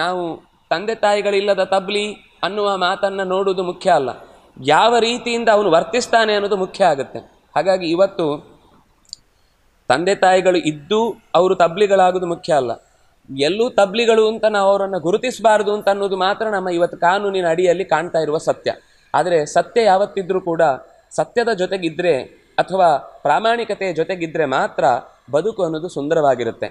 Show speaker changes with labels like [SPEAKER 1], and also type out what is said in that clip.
[SPEAKER 1] ನಾವು ತಂದೆ ತಾಯಿಗಳಿಲ್ಲದ ತಬ್ಲಿ ಅನ್ನುವ ಮಾತನ್ನು ನೋಡುವುದು ಮುಖ್ಯ ಅಲ್ಲ ಯಾವ ರೀತಿಯಿಂದ ಅವನು ವರ್ತಿಸ್ತಾನೆ ಅನ್ನೋದು ಮುಖ್ಯ ಆಗುತ್ತೆ ಹಾಗಾಗಿ ಇವತ್ತು ತಂದೆ ತಾಯಿಗಳು ಇದ್ದು ಅವರು ತಬ್ಲಿಗಳಾಗೋದು ಮುಖ್ಯ ಅಲ್ಲ ಎಲ್ಲೂ ತಬ್ಲಿಗಳು ಅಂತ ನಾವು ಅವರನ್ನು ಗುರುತಿಸಬಾರ್ದು ಅಂತ ಅನ್ನೋದು ಮಾತ್ರ ನಮ್ಮ ಇವತ್ತು ಕಾನೂನಿನ ಅಡಿಯಲ್ಲಿ ಕಾಣ್ತಾ ಇರುವ ಸತ್ಯ ಆದರೆ ಸತ್ಯ ಯಾವತ್ತಿದ್ರೂ ಕೂಡ ಸತ್ಯದ ಜೊತೆಗಿದ್ದರೆ ಅಥವಾ ಪ್ರಾಮಾಣಿಕತೆಯ ಜೊತೆಗಿದ್ದರೆ ಮಾತ್ರ ಬದುಕು ಅನ್ನೋದು ಸುಂದರವಾಗಿರುತ್ತೆ